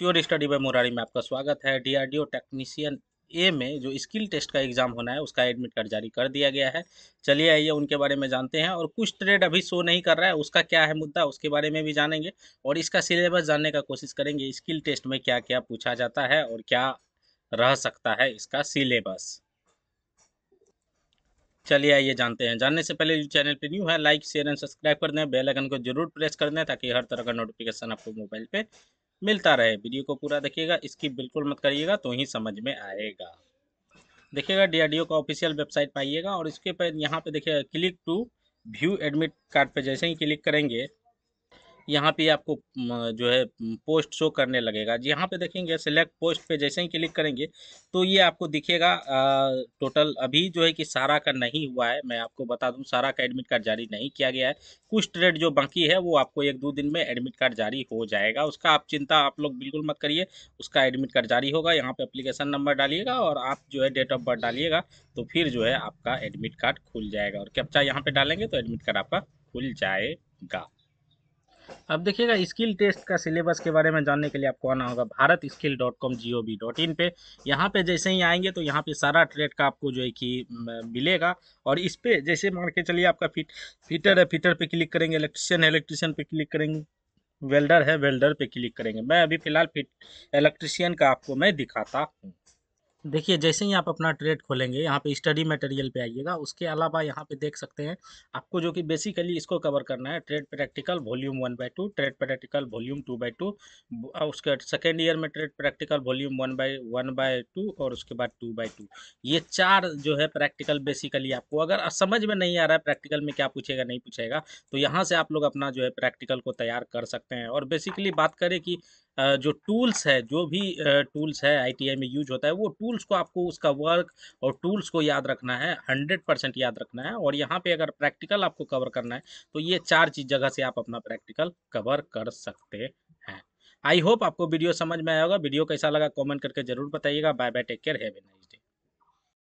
sure study bye Murari में आपका स्वागत है डीआरडीओ टेक्नीशियन ए में जो स्किल टेस्ट का एग्ज़ाम होना है उसका एडमिट कार्ड जारी कर दिया गया है चलिए आइए उनके बारे में जानते हैं और कुछ ट्रेड अभी शो नहीं कर रहा है उसका क्या है मुद्दा उसके बारे में भी जानेंगे और इसका सिलेबस जानने का कोशिश करेंगे स्किल टेस्ट में क्या क्या पूछा जाता है और क्या रह सकता है इसका सिलेबस चलिए आइए जानते हैं जानने से पहले जो चैनल पे न्यू है लाइक शेयर एंड सब्सक्राइब कर दें बेल आइकन को जरूर प्रेस कर दें ताकि हर तरह का नोटिफिकेशन आपको मोबाइल पे मिलता रहे वीडियो को पूरा देखिएगा इसकी बिल्कुल मत करिएगा तो ही समझ में आएगा देखिएगा डीआरडीओ का ऑफिशियल वेबसाइट पाइएगा और इसके पर यहाँ पे देखिएगा click to view admit card पे जैसे ही क्लिक करेंगे यहाँ पे आपको जो है पोस्ट शो करने लगेगा जी यहाँ पे देखेंगे सिलेक्ट पोस्ट पे जैसे ही क्लिक करेंगे तो ये आपको दिखेगा टोटल अभी जो है कि सारा का नहीं हुआ है मैं आपको बता दूं सारा का एडमिट कार्ड जारी नहीं किया गया है कुछ ट्रेड जो बाकी है वो आपको एक दो दिन में एडमिट कार्ड जारी हो जाएगा उसका आप चिंता आप लोग बिल्कुल मत करिए उसका एडमिट कार्ड जारी होगा यहाँ पर अप्लीकेशन नंबर डालिएगा और आप जो है डेट ऑफ बर्थ डालिएगा तो फिर जो है आपका एडमिट कार्ड खुल जाएगा और कैप्चा यहाँ पर डालेंगे तो एडमिट कार्ड आपका खुल जाएगा अब देखिएगा स्किल टेस्ट का सिलेबस के बारे में जानने के लिए आपको आना होगा Bharat skill dot com G O V dot in पर यहाँ पर जैसे ही आएंगे तो यहाँ पे सारा ट्रेड का आपको जो है कि मिलेगा और इस पर जैसे मान के चलिए आपका फिट फिटर है फिटर पे क्लिक करेंगे इलेक्ट्रिशियन है इलेक्ट्रिशियन पे क्लिक करेंगे वेल्डर है वेल्डर पे क्लिक करेंगे मैं अभी फ़िलहाल फिट इलेक्ट्रिशियन का आपको मैं दिखाता हूँ देखिए जैसे ही आप अपना ट्रेड खोलेंगे यहाँ पे स्टडी मटेरियल पे आइएगा उसके अलावा यहाँ पे देख सकते हैं आपको जो कि बेसिकली इसको कवर करना है trade practical volume one by two trade practical volume two by two उसके सेकेंड ईयर में trade practical volume one by one by two और उसके बाद टू बाई टू ये चार जो है प्रैक्टिकल बेसिकली आपको अगर समझ में नहीं आ रहा है प्रैक्टिकल में क्या पूछेगा नहीं पूछेगा तो यहाँ से आप लोग अपना जो है प्रैक्टिकल को तैयार कर सकते हैं और बेसिकली बात करें कि जो टूल्स है जो भी टूल्स है आईटीआई में यूज होता है वो टूल्स को आपको उसका वर्क और टूल्स को याद रखना है हंड्रेड परसेंट याद रखना है और यहाँ पे अगर प्रैक्टिकल आपको कवर करना है तो ये चार चीज जगह से आप अपना प्रैक्टिकल कवर कर सकते हैं आई होप आपको वीडियो समझ में आया होगा वीडियो कैसा लगा कॉमेंट करके जरूर बताइएगा बाय बाय टेक केयर है